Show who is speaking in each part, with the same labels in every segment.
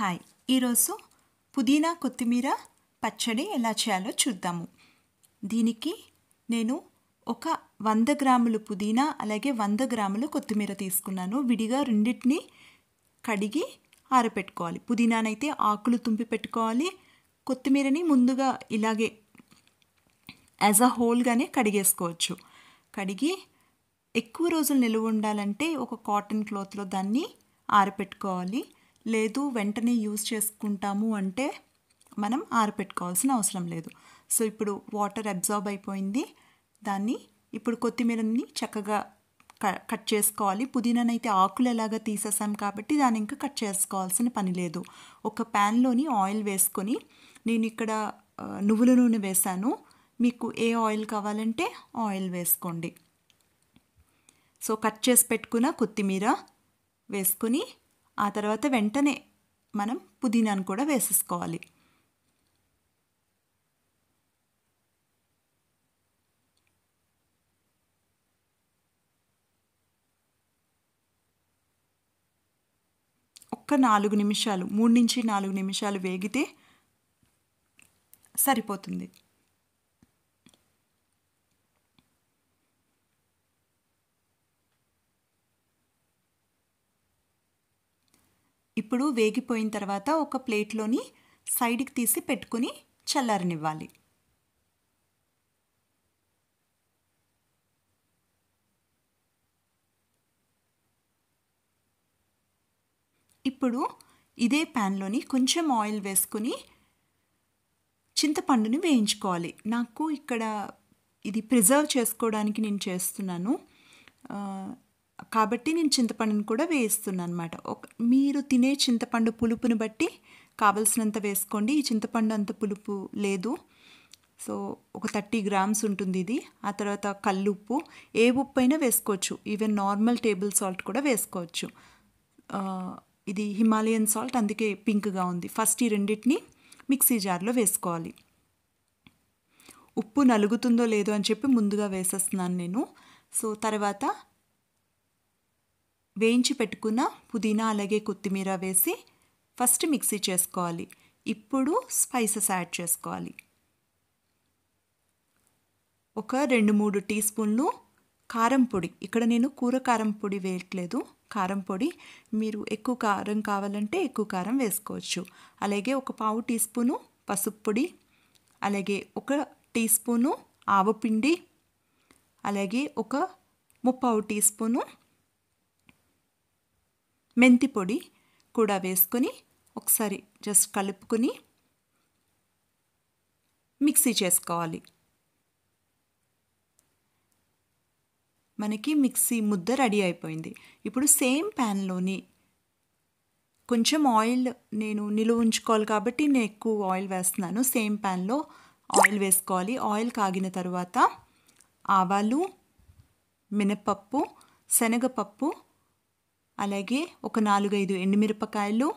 Speaker 1: hi ఈరోజు పుదీనా కొత్తిమీర పచ్చడి ఎలా చేయాలో చూద్దాము దీనికి నేను ఒక వంద గ్రాములు పుదీనా అలాగే వంద గ్రాములు కొత్తిమీర తీసుకున్నాను విడిగా రెండింటిని కడిగి ఆరపెట్టుకోవాలి పుదీనానైతే ఆకులు తుంపి పెట్టుకోవాలి కొత్తిమీరని ముందుగా ఇలాగే యాజ్ అ హోల్గానే కడిగేసుకోవచ్చు కడిగి ఎక్కువ రోజులు నిలువ ఉండాలంటే ఒక కాటన్ క్లాత్లో దాన్ని ఆరపెట్టుకోవాలి లేదు వెంటనే యూజ్ చేసుకుంటాము అంటే మనం ఆరపెట్టుకోవాల్సిన అవసరం లేదు సో ఇప్పుడు వాటర్ అబ్జార్బ్ అయిపోయింది దాన్ని ఇప్పుడు కొత్తిమీరని చక్కగా కట్ చేసుకోవాలి పుదీనానైతే ఆకులు ఎలాగా తీసేసాం కాబట్టి దాన్ని ఇంకా కట్ చేసుకోవాల్సిన పని లేదు ఒక ప్యాన్లోని ఆయిల్ వేసుకొని నేను ఇక్కడ నువ్వుల నూనె వేశాను మీకు ఏ ఆయిల్ కావాలంటే ఆయిల్ వేసుకోండి సో కట్ చేసి పెట్టుకున్న కొత్తిమీర వేసుకొని ఆ తర్వాత వెంటనే మనం పుదీనాను కూడా వేసేసుకోవాలి ఒక్క నాలుగు నిమిషాలు మూడు నుంచి నాలుగు నిమిషాలు వేగితే సరిపోతుంది ఇప్పుడు వేగిపోయిన తర్వాత ఒక ప్లేట్లోని సైడ్కి తీసి పెట్టుకుని చల్లారనివ్వాలి ఇప్పుడు ఇదే ప్యాన్లోని కొంచెం ఆయిల్ వేసుకుని చింతపండుని వేయించుకోవాలి నాకు ఇక్కడ ఇది ప్రిజర్వ్ చేసుకోవడానికి నేను చేస్తున్నాను కాబట్టి నేను చింతపండుని కూడా వేయిస్తున్నాను అనమాట ఒక మీరు తినే చింతపండు పులుపుని బట్టి కావలసినంత వేసుకోండి ఈ చింతపండు అంత పులుపు లేదు సో ఒక థర్టీ గ్రామ్స్ ఉంటుంది ఇది ఆ తర్వాత కల్లుప్పు ఏ ఉప్పు అయినా వేసుకోవచ్చు ఈవెన్ నార్మల్ టేబుల్ సాల్ట్ కూడా వేసుకోవచ్చు ఇది హిమాలయన్ సాల్ట్ అందుకే పింక్గా ఉంది ఫస్ట్ ఈ రెండింటిని మిక్సీ జార్లో వేసుకోవాలి ఉప్పు నలుగుతుందో లేదో అని చెప్పి ముందుగా వేసేస్తున్నాను నేను సో తర్వాత వేయించి పెట్టుకున్న పుదీనా అలాగే కొత్తిమీర వేసి ఫస్ట్ మిక్సీ చేసుకోవాలి ఇప్పుడు స్పైసెస్ యాడ్ చేసుకోవాలి ఒక రెండు మూడు టీ స్పూన్లు కారం పొడి ఇక్కడ నేను కూర కారం పొడి వేయట్లేదు కారం పొడి మీరు ఎక్కువ కారం కావాలంటే ఎక్కువ కారం వేసుకోవచ్చు అలాగే ఒక పావు టీ స్పూను పసుపు పొడి అలాగే ఒక టీ స్పూను ఆవపిండి అలాగే ఒక ముప్పావు టీ స్పూను మెంతి పొడి కూడా వేసుకొని ఒకసారి జస్ట్ కలుపుకొని మిక్సీ చేసుకోవాలి మనకి మిక్సీ ముద్ద రెడీ అయిపోయింది ఇప్పుడు సేమ్ ప్యాన్లోని కొంచెం ఆయిల్ నేను నిలువ ఉంచుకోవాలి కాబట్టి నేను ఎక్కువ ఆయిల్ వేస్తున్నాను సేమ్ ప్యాన్లో ఆయిల్ వేసుకోవాలి ఆయిల్ కాగిన తర్వాత ఆవాలు మినపప్పు శనగపప్పు అలాగే ఒక నాలుగైదు ఎండుమిరపకాయలు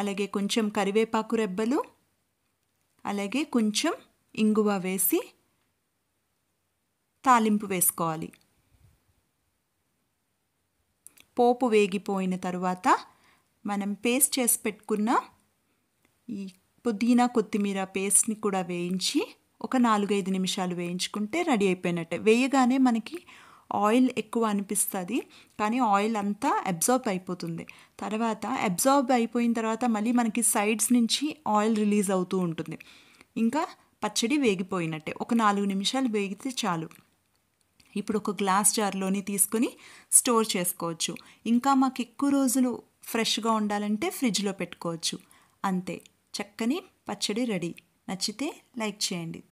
Speaker 1: అలాగే కొంచెం కరివేపాకు రెబ్బలు అలాగే కొంచెం ఇంగువ వేసి తాలింపు వేసుకోవాలి పోపు వేగిపోయిన తరువాత మనం పేస్ట్ చేసి పెట్టుకున్న ఈ పుదీనా కొత్తిమీర పేస్ట్ని కూడా వేయించి ఒక నాలుగైదు నిమిషాలు వేయించుకుంటే రెడీ అయిపోయినట్టే వేయగానే మనకి ఆయిల్ ఎక్కువ అనిపిస్తుంది కానీ ఆయిల్ అంతా అబ్జార్బ్ అయిపోతుంది తర్వాత అబ్జార్బ్ అయిపోయిన తర్వాత మళ్ళీ మనకి సైడ్స్ నుంచి ఆయిల్ రిలీజ్ అవుతూ ఉంటుంది ఇంకా పచ్చడి వేగిపోయినట్టే ఒక నాలుగు నిమిషాలు వేగితే చాలు ఇప్పుడు ఒక గ్లాస్ జార్లోని తీసుకొని స్టోర్ చేసుకోవచ్చు ఇంకా మాకు ఎక్కువ రోజులు ఫ్రెష్గా ఉండాలంటే ఫ్రిడ్జ్లో పెట్టుకోవచ్చు అంతే చక్కని పచ్చడి రెడీ నచ్చితే లైక్ చేయండి